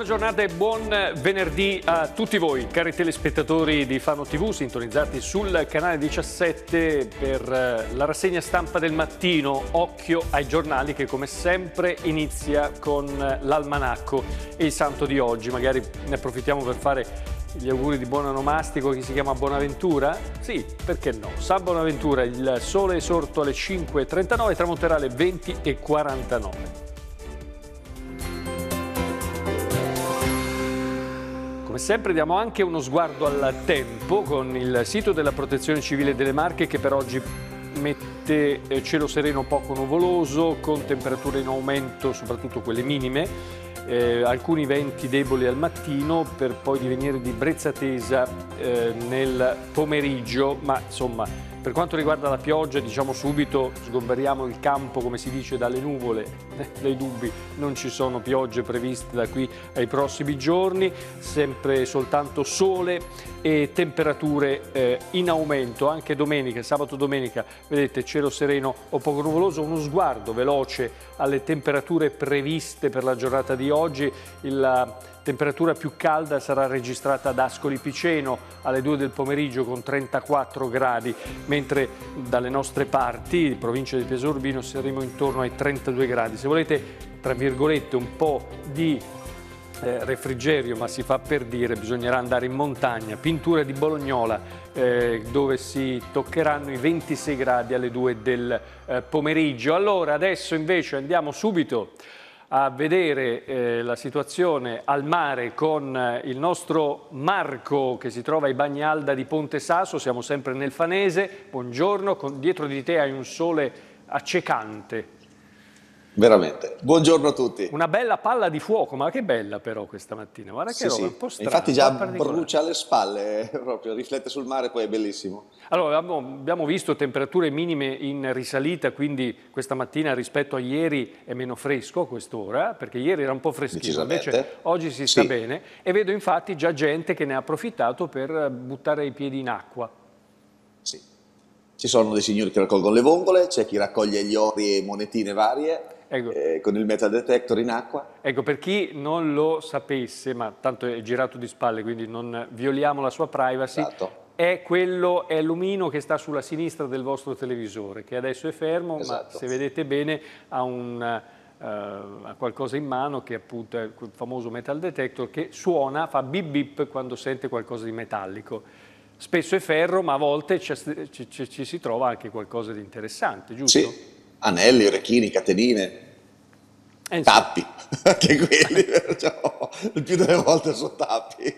Buona giornata e buon eh, venerdì a tutti voi, cari telespettatori di Fano TV, sintonizzati sul canale 17 per eh, la rassegna stampa del mattino. Occhio ai giornali che come sempre inizia con eh, l'almanacco e il santo di oggi. Magari ne approfittiamo per fare gli auguri di buon onomastico che si chiama Bonaventura? Sì, perché no? San Bonaventura, il sole è sorto alle 5.39 e tramonterà alle 20.49. Come sempre diamo anche uno sguardo al tempo con il sito della Protezione Civile delle Marche che per oggi mette eh, cielo sereno poco nuvoloso con temperature in aumento, soprattutto quelle minime, eh, alcuni venti deboli al mattino per poi divenire di brezza tesa eh, nel pomeriggio, ma insomma per quanto riguarda la pioggia, diciamo subito, sgomberiamo il campo, come si dice, dalle nuvole, dai dubbi, non ci sono piogge previste da qui ai prossimi giorni, sempre soltanto sole e temperature eh, in aumento, anche domenica, sabato domenica, vedete cielo sereno o poco nuvoloso, uno sguardo veloce alle temperature previste per la giornata di oggi, il, temperatura più calda sarà registrata ad Ascoli Piceno alle 2 del pomeriggio con 34 gradi, mentre dalle nostre parti, provincia di Peso Urbino, saremo intorno ai 32 gradi. Se volete, tra virgolette, un po' di eh, refrigerio, ma si fa per dire, bisognerà andare in montagna, pintura di Bolognola eh, dove si toccheranno i 26 gradi alle 2 del eh, pomeriggio. Allora adesso invece andiamo subito a vedere eh, la situazione al mare con eh, il nostro Marco che si trova ai Bagnalda di Ponte Sasso, siamo sempre nel Fanese. Buongiorno, con, dietro di te hai un sole accecante. Veramente. Buongiorno a tutti. Una bella palla di fuoco, ma che bella però questa mattina. Guarda che sì, roba, sì. un po' strana. Infatti già brucia le spalle, proprio, riflette sul mare, poi è bellissimo. Allora, abbiamo visto temperature minime in risalita, quindi questa mattina rispetto a ieri è meno fresco a quest'ora, perché ieri era un po' freschino, invece oggi si sta sì. bene. E vedo infatti già gente che ne ha approfittato per buttare i piedi in acqua. Sì. Ci sono dei signori che raccolgono le vongole, c'è chi raccoglie gli ori e monetine varie ecco. eh, con il metal detector in acqua. Ecco, per chi non lo sapesse, ma tanto è girato di spalle, quindi non violiamo la sua privacy, esatto. è quello, è l'omino che sta sulla sinistra del vostro televisore, che adesso è fermo, esatto. ma se vedete bene ha un... Uh, qualcosa in mano che appunto è quel famoso metal detector che suona, fa bip bip quando sente qualcosa di metallico. Spesso è ferro, ma a volte ci, ci, ci si trova anche qualcosa di interessante, giusto? Sì anelli, orecchini, catenine, eh, tappi, anche quelli, cioè, il più delle volte sono tappi.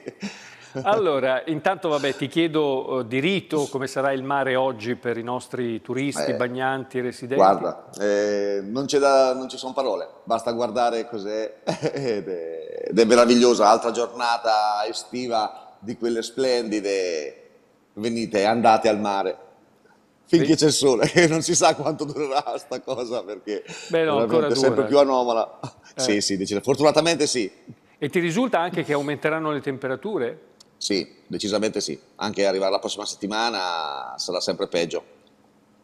Allora, intanto vabbè, ti chiedo uh, eh, di rito come sarà il mare oggi per i nostri turisti, eh, bagnanti, residenti. Guarda, eh, non, da, non, ci sono parole, basta guardare cos'è ed, ed, è meravigliosa, altra giornata estiva di quelle splendide, venite, andate al mare finché c'è il sole, che non si sa quanto durerà questa cosa perché Beh, no, ancora è sempre dura. più anomala. Eh. Sì, sì, fortunatamente sì. E ti risulta anche che aumenteranno le temperature? Sì, decisamente sì. Anche arrivare la prossima settimana sarà sempre peggio.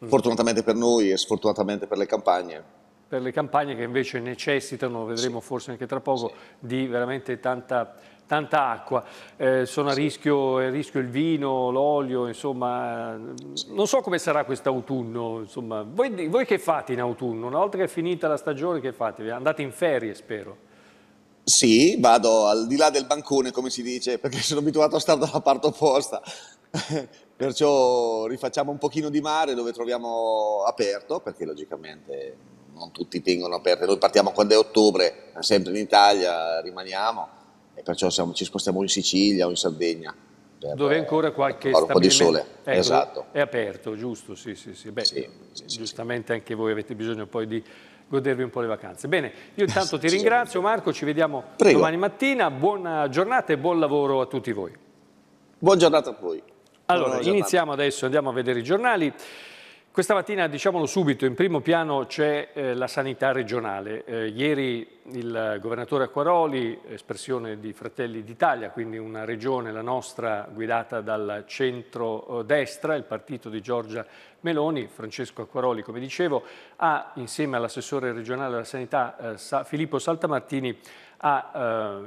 Mm. Fortunatamente per noi e sfortunatamente per le campagne per le campagne che invece necessitano, vedremo sì. forse anche tra poco, sì. di veramente tanta, tanta acqua. Eh, sono a rischio, a rischio, il vino, l'olio, insomma, non so come sarà quest'autunno. Voi, voi che fate in autunno? Una volta che è finita la stagione che fate? Andate in ferie, spero. Sì, vado al di là del bancone, come si dice, perché sono abituato a stare dalla parte opposta. Perciò rifacciamo un pochino di mare dove troviamo aperto, perché logicamente non tutti tengono aperte. Noi partiamo quando è ottobre, sempre in Italia, rimaniamo e perciò siamo, ci spostiamo in Sicilia o in Sardegna. Per, Dove ancora qualche un po' di sole, ecco, esatto. È aperto, giusto? Sì, sì, sì. Beh, sì, sì giustamente anche voi avete bisogno poi di godervi un po' le vacanze. Bene, io intanto ti ringrazio Marco, ci vediamo Prego. domani mattina, buona eh, giornata e buon lavoro a tutti voi. Buona giornata a voi. Allora, iniziamo adesso, andiamo a vedere i giornali. Questa mattina, diciamolo subito, in primo piano c'è eh, la sanità regionale. Eh, ieri il governatore Acquaroli, espressione di Fratelli d'Italia, quindi una regione, la nostra, guidata dal centro-destra, il partito di Giorgia Meloni, Francesco Acquaroli, come dicevo, ha insieme all'assessore regionale della sanità eh, Sa Filippo Saltamartini ha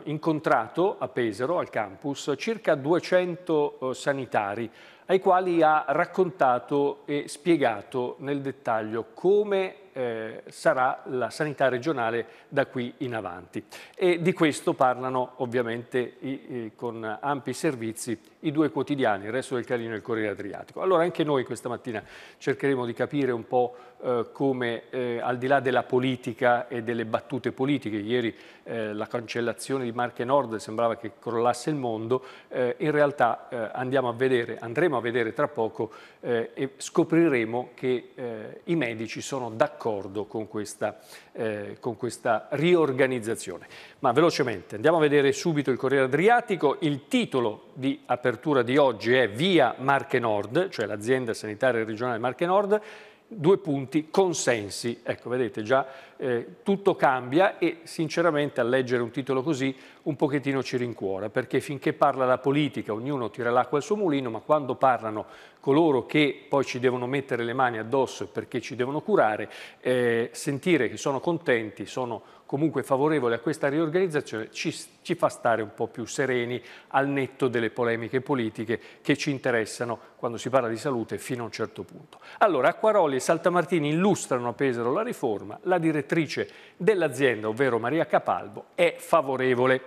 eh, incontrato a Pesaro, al campus, circa 200 eh, sanitari ai quali ha raccontato e spiegato nel dettaglio come eh, sarà la sanità regionale da qui in avanti. E di questo parlano ovviamente i, i, con ampi servizi i due quotidiani, il resto del Carino e il Corriere Adriatico. Allora anche noi questa mattina cercheremo di capire un po' Eh, come eh, al di là della politica e delle battute politiche, ieri eh, la cancellazione di Marche Nord sembrava che crollasse il mondo, eh, in realtà eh, a vedere, andremo a vedere tra poco e scopriremo che i medici sono d'accordo con, con questa riorganizzazione. Ma velocemente andiamo a vedere subito il Corriere Adriatico, il titolo di apertura di oggi è Via Marche Nord, cioè l'azienda sanitaria regionale Marche Nord, due punti, consensi. Ecco, vedete già eh, tutto cambia e sinceramente a leggere un titolo così un pochettino ci rincuora, perché finché parla la politica ognuno tira l'acqua al suo mulino, ma quando parlano coloro che poi ci devono mettere le mani addosso perché ci devono curare, eh, sentire che sono contenti, sono comunque favorevoli a questa riorganizzazione, ci, ci fa stare un po' più sereni al netto delle polemiche politiche che ci interessano quando si parla di salute fino a un certo punto. Allora, Acquaroli e Saltamartini illustrano a Pesaro la riforma, la direttrice direttrice dell'azienda, ovvero Maria Capalbo, è favorevole.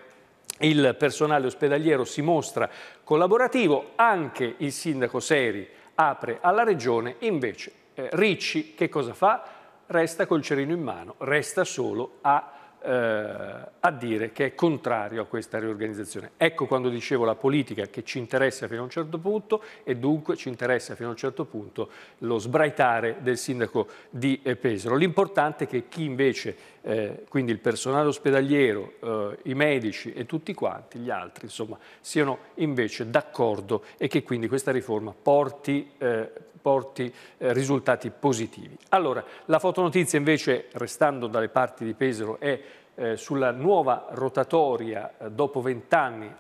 Il personale ospedaliero si mostra collaborativo, anche il sindaco Seri apre alla regione, invece eh, Ricci che cosa fa? Resta col cerino in mano, resta solo a eh, a dire che è contrario a questa riorganizzazione. Ecco quando dicevo la politica che ci interessa fino a un certo punto e dunque ci interessa fino a un certo punto lo sbraitare del sindaco di eh, Pesaro. L'importante è che chi invece eh, quindi il personale ospedaliero, eh, i medici e tutti quanti gli altri, insomma, siano invece d'accordo e che quindi questa riforma porti, eh, porti eh, risultati positivi. Allora, la fotonotizia invece, restando dalle parti di Pesaro, è eh, sulla nuova rotatoria eh, dopo vent'anni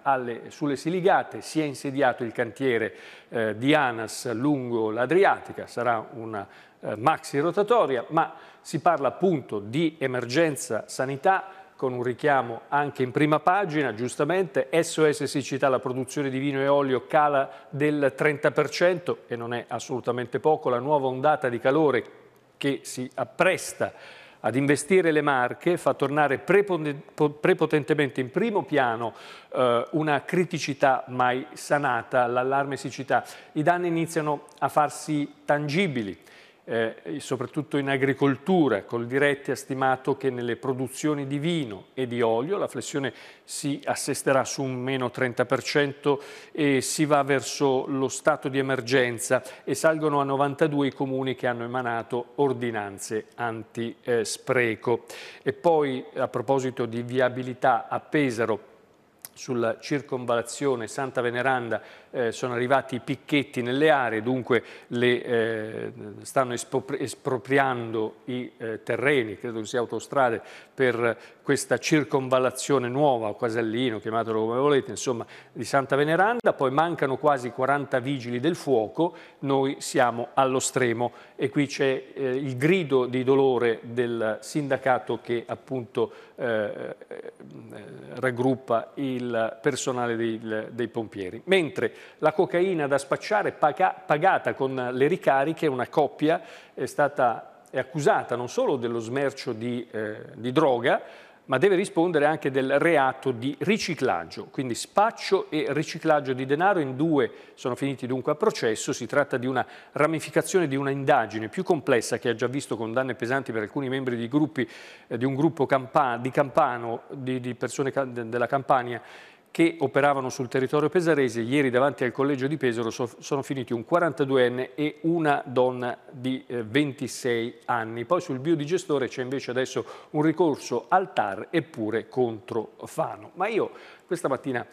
sulle Siligate, si è insediato il cantiere eh, di ANAS lungo l'Adriatica, sarà una eh, maxi rotatoria, ma si parla appunto di emergenza sanità, con un richiamo anche in prima pagina, giustamente, SOS Siccità, la produzione di vino e olio cala del 30% e non è assolutamente poco, la nuova ondata di calore che si appresta ad investire le marche fa tornare prepotentemente in primo piano eh, una criticità mai sanata, l'allarme siccità. I danni iniziano a farsi tangibili eh, soprattutto in agricoltura, col diretti ha stimato che nelle produzioni di vino e di olio la flessione si assesterà su un meno 30% e si va verso lo stato di emergenza e salgono a 92 i comuni che hanno emanato ordinanze anti-spreco. antispreco. E poi a proposito di viabilità a Pesaro, sulla circonvalazione Santa Veneranda eh, sono arrivati i picchetti nelle aree, dunque le, eh, stanno espropriando i eh, terreni, credo che sia autostrade, per questa circonvalazione nuova, o Casellino, chiamatelo come volete, insomma, di Santa Veneranda, poi mancano quasi 40 vigili del fuoco, noi siamo allo stremo e qui c'è eh, il grido di dolore del sindacato che appunto eh, eh, raggruppa il il personale dei, dei pompieri. Mentre la cocaina da spacciare paga, pagata con le ricariche, una coppia è stata è accusata non solo dello smercio di, eh, di droga, ma deve rispondere anche del reato di riciclaggio, quindi spaccio e riciclaggio di denaro in due sono finiti dunque a processo, si tratta di una ramificazione di una indagine più complessa che ha già visto condanne pesanti per alcuni membri di, gruppi, eh, di un gruppo campa di Campano, di, di persone ca della Campania che operavano sul territorio pesarese ieri davanti al collegio di Pesaro sono finiti un 42enne e una donna di 26 eh, anni. Poi sul biodigestore c'è invece adesso un ricorso al TAR eppure contro Fano. Ma io questa mattina...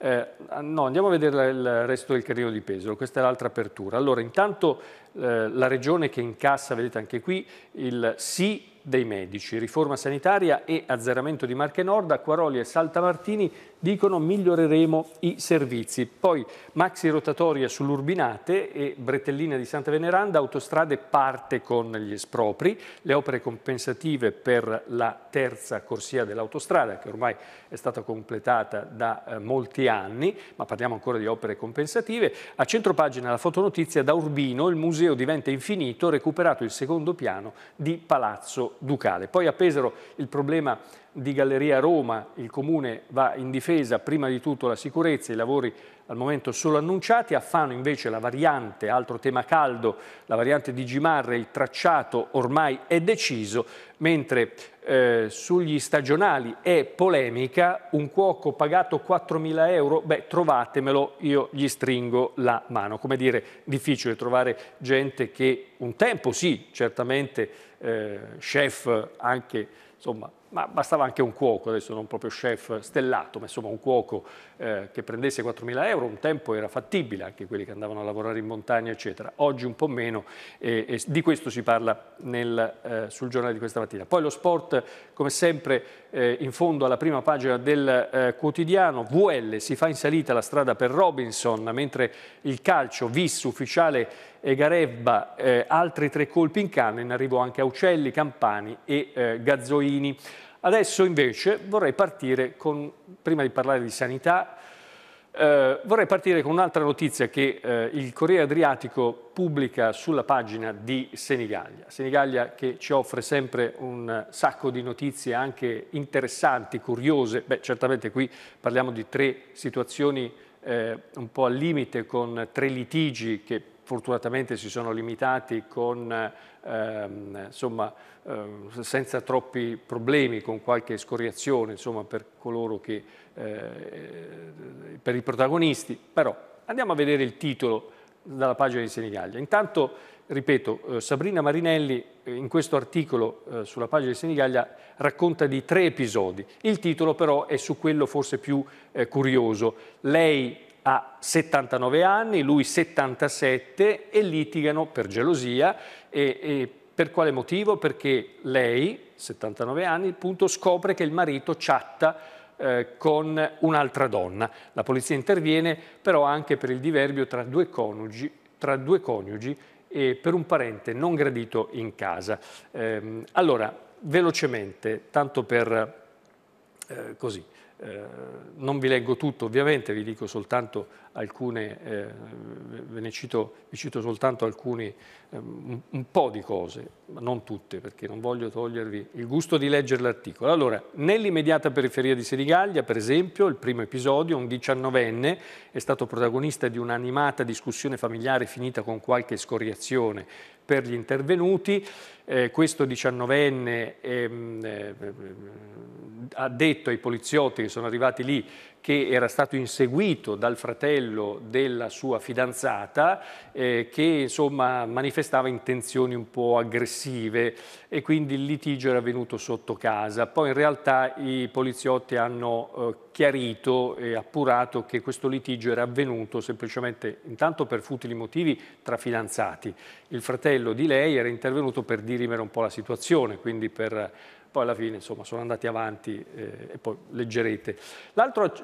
Eh, ah, no, andiamo a vedere il resto del carino di Pesaro, questa è l'altra apertura. Allora, intanto eh, la regione che incassa, vedete anche qui, il sì dei medici, riforma sanitaria e azzeramento di Marche Nord, Acquaroli e Saltamartini dicono miglioreremo i servizi. Poi maxi rotatoria sull'Urbinate e Bretellina di Santa Veneranda, autostrade parte con gli espropri, le opere compensative per la terza corsia dell'autostrada che ormai è stata completata da eh, molti anni, ma parliamo ancora di opere compensative. A centropagina la fotonotizia da Urbino, il museo diventa infinito, recuperato il secondo piano di Palazzo Ducale. Poi a Pesaro il problema di Galleria Roma il Comune va in difesa prima di tutto la sicurezza, i lavori al momento solo annunciati, a Fano invece la variante, altro tema caldo, la variante di Gimarre, il tracciato ormai è deciso, mentre eh, sugli stagionali è polemica, un cuoco pagato 4.000 euro, beh trovatemelo, io gli stringo la mano. Come dire, difficile trovare gente che un tempo sì, certamente eh, chef anche insomma ma bastava anche un cuoco, adesso non proprio chef stellato, ma insomma un cuoco eh, che prendesse 4.000 euro, un tempo era fattibile, anche quelli che andavano a lavorare in montagna, eccetera. Oggi un po' meno e, e di questo si parla nel, eh, sul giornale di questa mattina. Poi lo sport, come sempre, eh, in fondo alla prima pagina del eh, quotidiano, VL si fa in salita la strada per Robinson, mentre il calcio, VIS ufficiale e Garebba eh, altri tre colpi in canna, in arrivo anche a Uccelli, Campani e eh, Gazzoini. Adesso invece vorrei partire con, prima di parlare di sanità, eh, vorrei partire con un'altra notizia che eh, il Corriere Adriatico pubblica sulla pagina di Senigallia. Senigallia che ci offre sempre un sacco di notizie anche interessanti, curiose. Beh, certamente qui parliamo di tre situazioni eh, un po' al limite con tre litigi che fortunatamente si sono limitati con, ehm, insomma, ehm, senza troppi problemi, con qualche scoriazione insomma, per, che, eh, per i protagonisti, però andiamo a vedere il titolo dalla pagina di Senigallia. Intanto, ripeto, eh, Sabrina Marinelli eh, in questo articolo eh, sulla pagina di Senigallia racconta di tre episodi. Il titolo però è su quello forse più curioso. Lei ha 79 anni, lui 77 e litigano per gelosia e, e per quale motivo? Perché lei, 79 anni, appunto, scopre che il marito chatta eh, con un'altra donna. La polizia interviene però anche per il diverbio tra due coniugi, tra due coniugi e per un parente non gradito in casa. Ehm, allora, velocemente, tanto per eh, così, eh, non vi leggo tutto ovviamente, vi dico soltanto alcune, eh, ve ne cito, vi cito soltanto alcuni, eh, un, un, po' di cose, ma non tutte perché non voglio togliervi il gusto di leggere l'articolo. Allora, nell'immediata periferia di Senigallia, per esempio, il primo episodio, un diciannovenne è stato protagonista di un'animata discussione familiare finita con qualche scoriazione per gli intervenuti. Eh, questo diciannovenne ehm, eh, ha detto ai poliziotti sono arrivati lì che era stato inseguito dal fratello della sua fidanzata eh, che insomma manifestava intenzioni un po' aggressive e quindi il litigio era avvenuto sotto casa. Poi in realtà i poliziotti hanno eh, chiarito e appurato che questo litigio era avvenuto semplicemente intanto per futili motivi tra fidanzati. Il fratello di lei era intervenuto per dirimere un po' la situazione, quindi per poi alla fine insomma, sono andati avanti eh, e poi leggerete.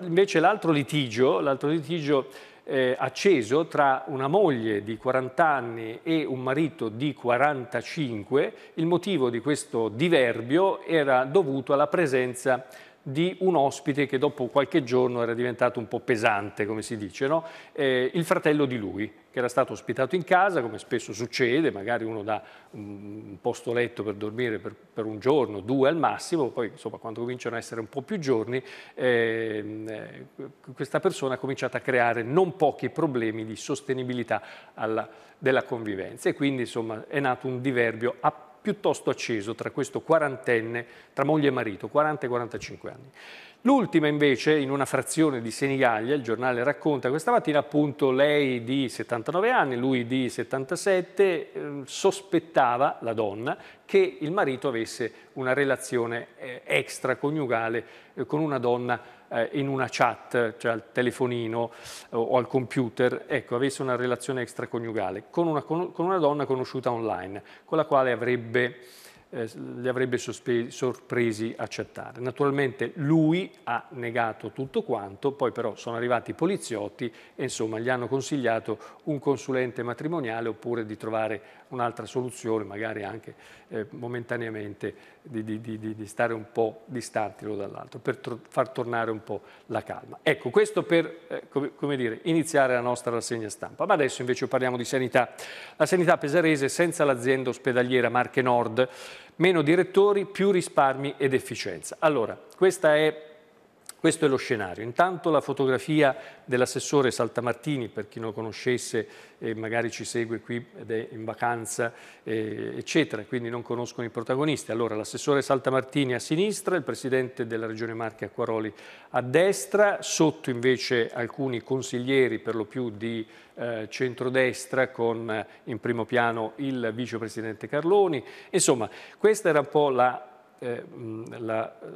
invece l'altro litigio, litigio eh, acceso tra una moglie di 40 anni e un marito di 45, il motivo di questo diverbio era dovuto alla presenza di un ospite che dopo qualche giorno era diventato un po' pesante, come si dice, no? eh, il fratello di lui, che era stato ospitato in casa, come spesso succede, magari uno dà un posto letto per dormire per, per un giorno, due al massimo, poi insomma, quando cominciano a essere un po' più giorni, ehm, eh, questa persona ha cominciato a creare non pochi problemi di sostenibilità alla, della convivenza e quindi insomma, è nato un diverbio appena piuttosto acceso tra questo quarantenne, tra moglie e marito, 40 e 45 anni. L'ultima invece, in una frazione di Senigallia, il giornale racconta questa mattina appunto lei di 79 anni, lui di 77, eh, sospettava, la donna, che il marito avesse una relazione eh, extraconiugale eh, con una donna eh, in una chat, cioè al telefonino o, eh, o, al computer, ecco, avesse una relazione extraconiugale con una, con, con una donna conosciuta online, con la quale avrebbe eh, li avrebbe sorpresi a chattare. Naturalmente lui ha negato tutto quanto, poi però sono arrivati i poliziotti e insomma gli hanno consigliato un consulente matrimoniale oppure di trovare un'altra soluzione, magari anche eh, momentaneamente di, di, di, di, stare un po' distanti l'uno dall'altro, per tro- far tornare un po' la calma. Ecco, questo per eh, come, come dire, iniziare la nostra rassegna stampa. Ma adesso invece parliamo di sanità. La sanità pesarese senza l'azienda ospedaliera Marche Nord, meno direttori, più risparmi ed efficienza. Allora, questa è questo è lo scenario. Intanto la fotografia dell'assessore Saltamartini, per chi non lo conoscesse eh, magari ci segue qui ed è in vacanza, eh, eccetera, quindi non conoscono i protagonisti. Allora l'assessore Saltamartini a sinistra, il presidente della Regione Marche Acquaroli a destra, sotto invece alcuni consiglieri per lo più di eh, centrodestra con eh, in primo piano il vicepresidente Carloni. Insomma, questa era un po' la... Eh, la, eh,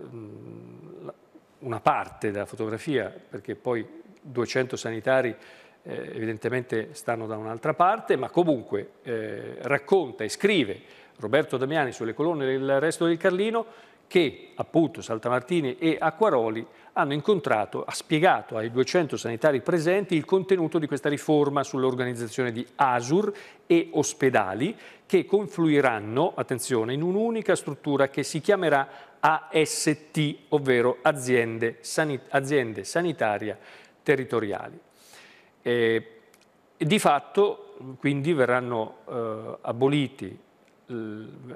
la una parte della fotografia, perché poi 200 sanitari eh, evidentemente stanno da un'altra parte, ma comunque eh, racconta e scrive Roberto Damiani sulle colonne del resto del Carlino che appunto Saltamartini e Acquaroli hanno incontrato, ha spiegato ai 200 sanitari presenti il contenuto di questa riforma sull'organizzazione di ASUR e ospedali che confluiranno, attenzione, in un'unica struttura che si chiamerà AST, ovvero Aziende, Sanit aziende Sanitaria Territoriali. E, di fatto quindi verranno eh, aboliti, eh,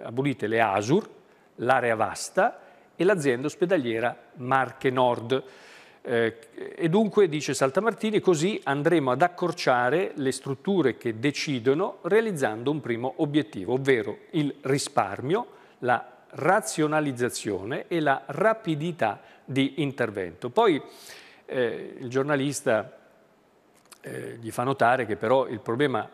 abolite le ASUR, l'area vasta e l'azienda ospedaliera Marche Nord. Eh, e dunque, dice Saltamartini, così andremo ad accorciare le strutture che decidono realizzando un primo obiettivo, ovvero il risparmio, la razionalizzazione e la rapidità di intervento. Poi eh, il giornalista eh, gli fa notare che però il problema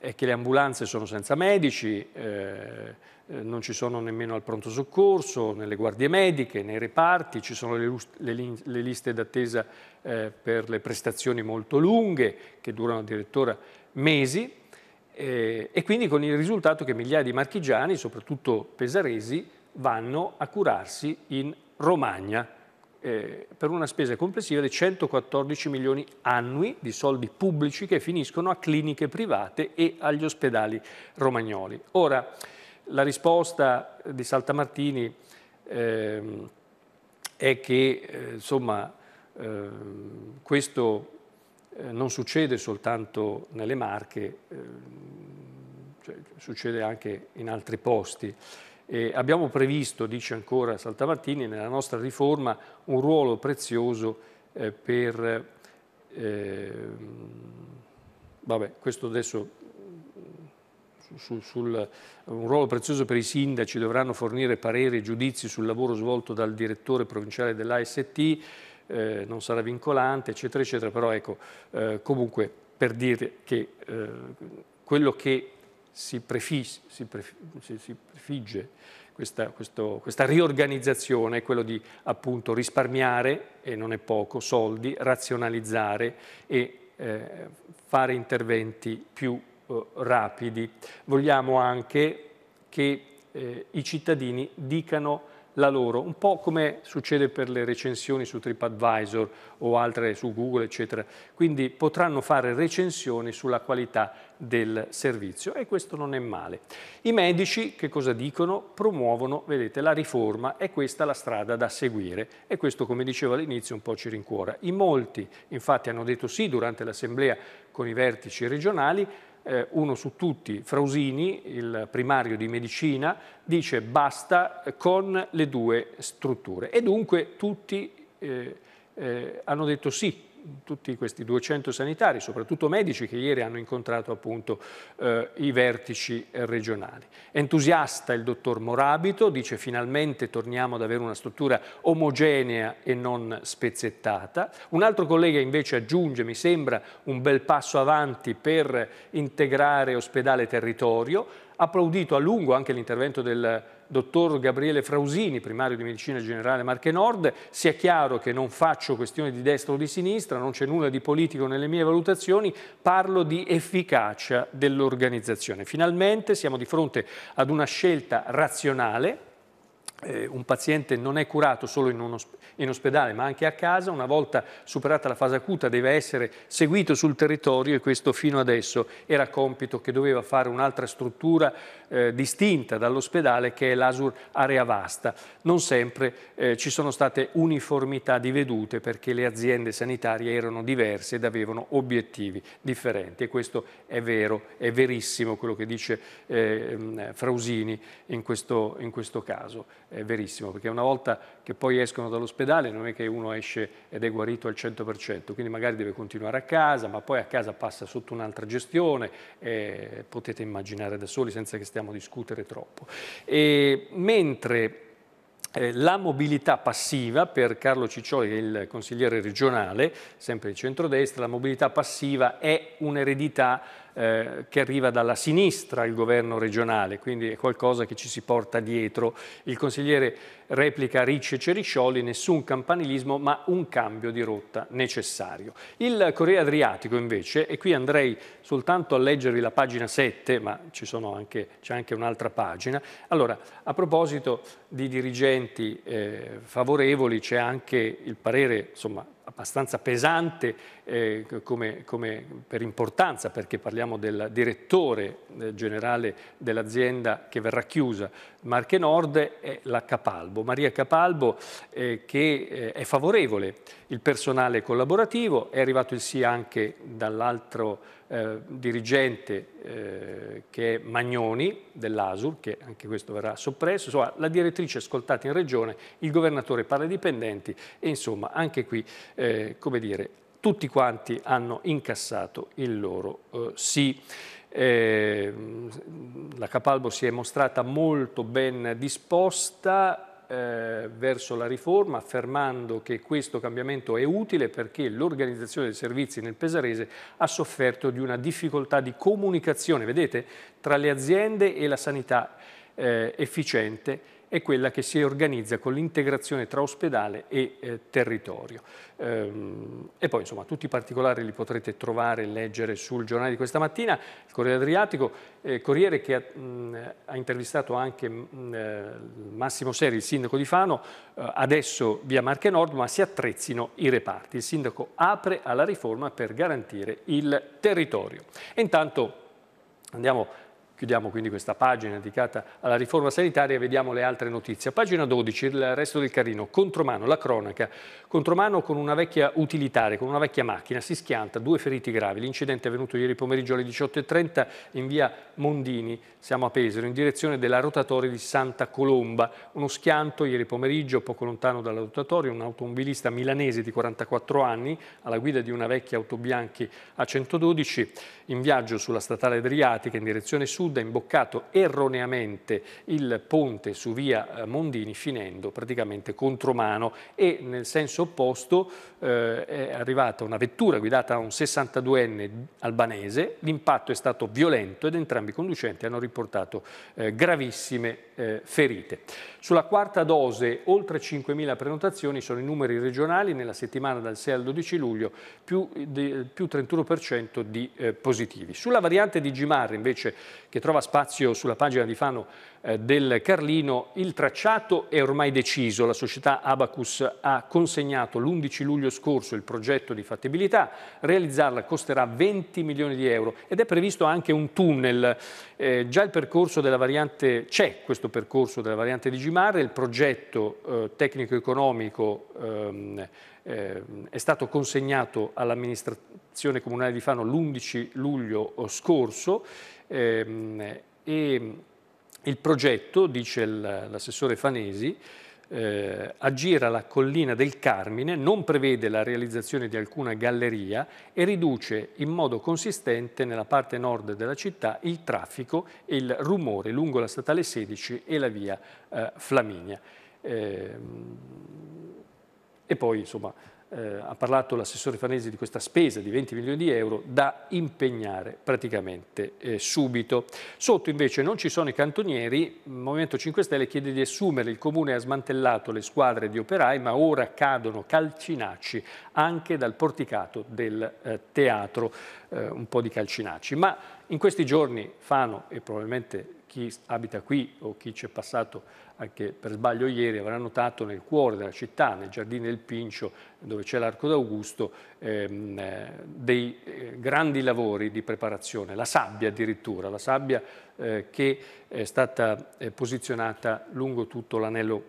è che le ambulanze sono senza medici, eh, non ci sono nemmeno al pronto soccorso, nelle guardie mediche, nei reparti, ci sono le, le, le liste d'attesa eh, per le prestazioni molto lunghe, che durano addirittura mesi, eh, e quindi con il risultato che migliaia di marchigiani, soprattutto pesaresi, vanno a curarsi in Romagna, eh, per una spesa complessiva di 114 milioni annui di soldi pubblici che finiscono a cliniche private e agli ospedali romagnoli. Ora, la risposta di Saltamartini eh, è che eh, insomma, ehm, questo eh, non succede soltanto nelle Marche, ehm, cioè, succede anche in altri posti. Eh, abbiamo previsto, dice ancora Saltamartini, nella nostra riforma un ruolo prezioso eh, per... Ehm, vabbè, questo adesso sul, sul, un ruolo prezioso per i sindaci, dovranno fornire pareri e giudizi sul lavoro svolto dal direttore provinciale dell'AST, eh, non sarà vincolante, eccetera, eccetera, però ecco, eh, comunque per dire che eh, quello che si, prefis, si, pref, si prefigge questa, questo, questa, riorganizzazione è quello di appunto risparmiare, e non è poco, soldi, razionalizzare e eh, fare interventi più eh, rapidi. Vogliamo anche che eh, i cittadini dicano la loro, un po' come succede per le recensioni su TripAdvisor o altre su Google, eccetera. Quindi potranno fare recensioni sulla qualità del servizio e questo non è male. I medici che cosa dicono? Promuovono, vedete, la riforma e questa la strada da seguire e questo, come dicevo all'inizio, un po' ci rincuora. In molti, infatti, hanno detto sì durante l'assemblea con i vertici regionali, eh, uno su tutti, Frausini, il primario di medicina, dice basta con le due strutture e dunque tutti eh, eh hanno detto sì tutti questi 200 sanitari, soprattutto medici che ieri hanno incontrato appunto eh, i vertici regionali. Entusiasta il dottor Morabito, dice finalmente torniamo ad avere una struttura omogenea e non spezzettata. Un altro collega invece aggiunge, mi sembra, un bel passo avanti per integrare ospedale e territorio applaudito a lungo anche l'intervento del dottor Gabriele Frausini, primario di medicina generale Marche Nord. Sia chiaro che non faccio questione di destra o di sinistra, non c'è nulla di politico nelle mie valutazioni, parlo di efficacia dell'organizzazione. Finalmente siamo di fronte ad una scelta razionale eh, un paziente non è curato solo in, osp in, ospedale ma anche a casa, una volta superata la fase acuta deve essere seguito sul territorio e questo fino adesso era compito che doveva fare un'altra struttura eh, distinta dall'ospedale che è l'ASUR Area Vasta. Non sempre eh, ci sono state uniformità di vedute perché le aziende sanitarie erano diverse ed avevano obiettivi differenti e questo è vero, è verissimo quello che dice eh, ehm, Frausini in questo, in questo caso è verissimo, perché una volta che poi escono dall'ospedale non è che uno esce ed è guarito al 100%, quindi magari deve continuare a casa, ma poi a casa passa sotto un'altra gestione, eh, potete immaginare da soli senza che stiamo a discutere troppo. E, mentre eh, la mobilità passiva, per Carlo Ciccioli, che è il consigliere regionale, sempre di centrodestra, la mobilità passiva è un'eredità eh, che arriva dalla sinistra al governo regionale, quindi è qualcosa che ci si porta dietro. Il consigliere replica Ricci e Ceriscioli, nessun campanilismo ma un cambio di rotta necessario. Il Corriere Adriatico invece, e qui andrei soltanto a leggervi la pagina 7, ma c'è anche, anche un'altra pagina. Allora, a proposito di dirigenti eh, favorevoli c'è anche il parere insomma, abbastanza pesante eh, come, come per importanza perché parliamo del direttore eh, generale dell'azienda che verrà chiusa Marche Nord è la Capalbo, Maria Capalbo eh, che eh, è favorevole, il personale collaborativo, è arrivato il sì anche dall'altro eh, dirigente eh, che è Magnoni dell'Asur, che anche questo verrà soppresso, insomma la direttrice ascoltata in regione, il governatore parla ai dipendenti e insomma anche qui, eh, come dire, tutti quanti hanno incassato il loro eh, sì. Eh, la Capalbo si è mostrata molto ben disposta eh, verso la riforma, affermando che questo cambiamento è utile perché l'organizzazione dei servizi nel Pesarese ha sofferto di una difficoltà di comunicazione, vedete, tra le aziende e la sanità eh, efficiente è quella che si organizza con l'integrazione tra ospedale e eh, territorio. Ehm, e poi insomma tutti i particolari li potrete trovare e leggere sul giornale di questa mattina, il Corriere Adriatico, eh, Corriere che ha, mh, ha intervistato anche mh, eh, Massimo Seri, il sindaco di Fano, eh, adesso via Marche Nord, ma si attrezzino i reparti. Il sindaco apre alla riforma per garantire il territorio. E intanto andiamo a Chiudiamo quindi questa pagina dedicata alla riforma sanitaria e vediamo le altre notizie. Pagina 12, il resto del carino, contromano, la cronaca. Contromano con una vecchia utilitaria, con una vecchia macchina, si schianta, due feriti gravi. L'incidente è avvenuto ieri pomeriggio alle 18.30 in via Mondini, siamo a Pesaro, in direzione della rotatoria di Santa Colomba. Uno schianto ieri pomeriggio, poco lontano dalla rotatoria, un automobilista milanese di 44 anni, alla guida di una vecchia auto bianchi A112, in viaggio sulla statale Adriatica in direzione sud, sud ha imboccato erroneamente il ponte su via eh, Mondini finendo praticamente contromano e nel senso opposto eh, è arrivata una vettura guidata da un 62enne albanese, l'impatto è stato violento ed entrambi i conducenti hanno riportato eh, gravissime eh, ferite. Sulla quarta dose, oltre 5.000 prenotazioni sono i numeri regionali nella settimana dal 6 al 12 luglio, più, di, più 31% di eh, positivi. Sulla variante di Gimar, invece, che trova spazio sulla pagina di Fano eh, del Carlino, il tracciato è ormai deciso, la società Abacus ha consegnato l'11 luglio scorso il progetto di fattibilità, realizzarla costerà 20 milioni di euro ed è previsto anche un tunnel, eh, già il percorso della variante, c'è questo percorso della variante di Gimarre, il progetto eh, tecnico-economico ehm, eh, è stato consegnato all'amministrazione comunale di Fano l'11 luglio eh, scorso ehm, e il progetto, dice l'assessore Fanesi, eh, aggira la collina del Carmine, non prevede la realizzazione di alcuna galleria e riduce in modo consistente nella parte nord della città il traffico e il rumore lungo la statale 16 e la via eh, Flaminia. Eh, e poi, insomma, eh, ha parlato l'assessore Fanesi di questa spesa di 20 milioni di euro da impegnare praticamente eh, subito. Sotto invece non ci sono i cantonieri, il Movimento 5 Stelle chiede di assumere, il Comune ha smantellato le squadre di operai ma ora cadono calcinacci anche dal porticato del eh, teatro, eh, un po' di calcinacci. Ma in questi giorni Fano e probabilmente chi abita qui o chi ci è passato anche per sbaglio ieri avrà notato nel cuore della città, nel giardino del Pincio, dove c'è l'Arco d'Augusto, ehm, eh, dei eh, grandi lavori di preparazione, la sabbia addirittura, la sabbia eh, che è stata eh, posizionata lungo tutto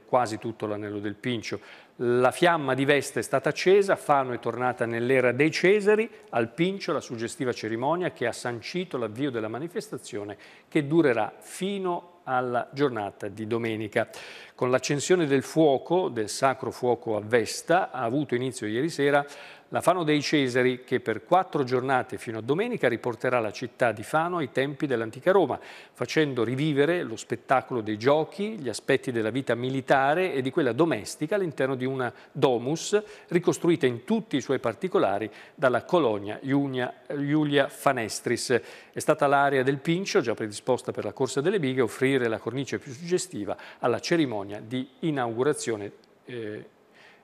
quasi tutto l'anello del Pincio. La fiamma di Vesta è stata accesa, Fano è tornata nell'era dei Cesari, al Pincio la suggestiva cerimonia che ha sancito l'avvio della manifestazione che durerà fino alla giornata di domenica. Con l'accensione del fuoco, del sacro fuoco a Vesta, ha avuto inizio ieri sera la Fano dei Cesari che per quattro giornate fino a domenica riporterà la città di Fano ai tempi dell'antica Roma, facendo rivivere lo spettacolo dei giochi, gli aspetti della vita militare e di quella domestica all'interno di una domus ricostruita in tutti i suoi particolari dalla colonia Giulia Fanestris. È stata l'area del Pincio, già predisposta per la Corsa delle Bighe, offrire la cornice più suggestiva alla cerimonia cerimonia di inaugurazione eh,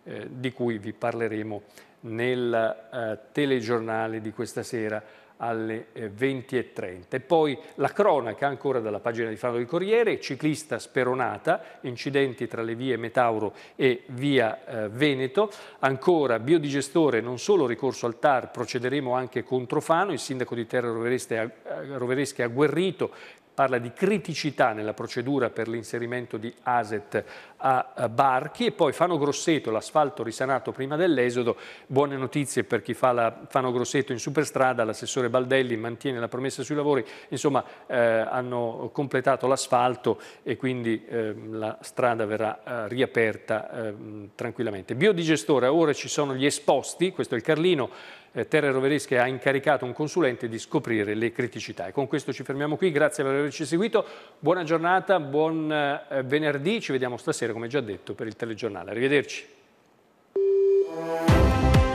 eh, di cui vi parleremo nel eh, telegiornale di questa sera alle 20.30. Eh, poi la cronaca ancora dalla pagina di Fano del Corriere, ciclista speronata, incidenti tra le vie Metauro e via eh, Veneto, ancora biodigestore, non solo ricorso al TAR, procederemo anche contro Fano, il sindaco di Terra eh, rovereschi è agguerrito, parla di criticità nella procedura per l'inserimento di ASET a Barchi e poi Fano Grosseto, l'asfalto risanato prima dell'esodo. Buone notizie per chi fa la Fano Grosseto in superstrada, l'assessore Baldelli mantiene la promessa sui lavori, insomma eh, hanno completato l'asfalto e quindi eh, la strada verrà eh, riaperta ehm, tranquillamente. Biodigestore, ora ci sono gli esposti, questo è il Carlino, eh, Terre Roveresche ha incaricato un consulente di scoprire le criticità. E con questo ci fermiamo qui, grazie per averci seguito, buona giornata, buon eh, venerdì, ci vediamo stasera come già detto, per il telegiornale. Arrivederci.